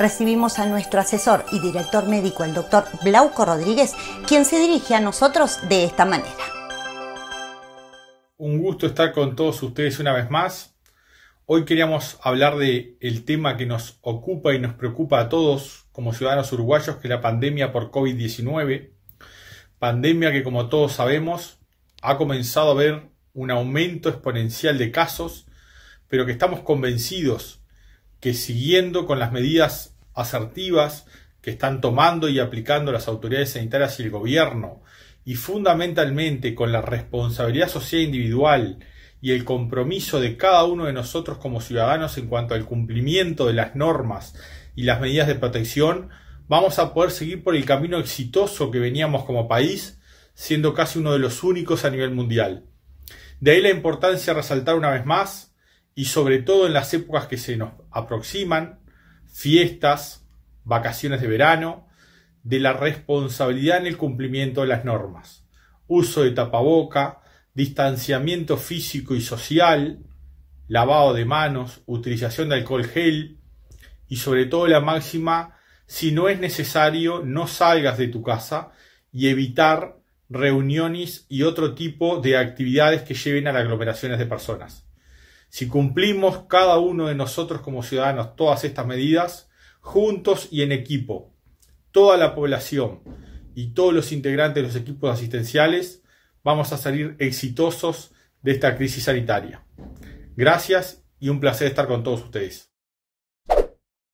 recibimos a nuestro asesor y director médico, el doctor Blauco Rodríguez, quien se dirige a nosotros de esta manera. Un gusto estar con todos ustedes una vez más. Hoy queríamos hablar de el tema que nos ocupa y nos preocupa a todos como ciudadanos uruguayos, que es la pandemia por COVID-19. Pandemia que, como todos sabemos, ha comenzado a ver un aumento exponencial de casos, pero que estamos convencidos que siguiendo con las medidas asertivas que están tomando y aplicando las autoridades sanitarias y el gobierno, y fundamentalmente con la responsabilidad social individual y el compromiso de cada uno de nosotros como ciudadanos en cuanto al cumplimiento de las normas y las medidas de protección, vamos a poder seguir por el camino exitoso que veníamos como país, siendo casi uno de los únicos a nivel mundial. De ahí la importancia de resaltar una vez más y sobre todo en las épocas que se nos aproximan, fiestas, vacaciones de verano, de la responsabilidad en el cumplimiento de las normas, uso de tapaboca, distanciamiento físico y social, lavado de manos, utilización de alcohol gel y sobre todo la máxima, si no es necesario, no salgas de tu casa y evitar reuniones y otro tipo de actividades que lleven a las aglomeraciones de personas. Si cumplimos cada uno de nosotros como ciudadanos todas estas medidas, juntos y en equipo, toda la población y todos los integrantes de los equipos asistenciales, vamos a salir exitosos de esta crisis sanitaria. Gracias y un placer estar con todos ustedes.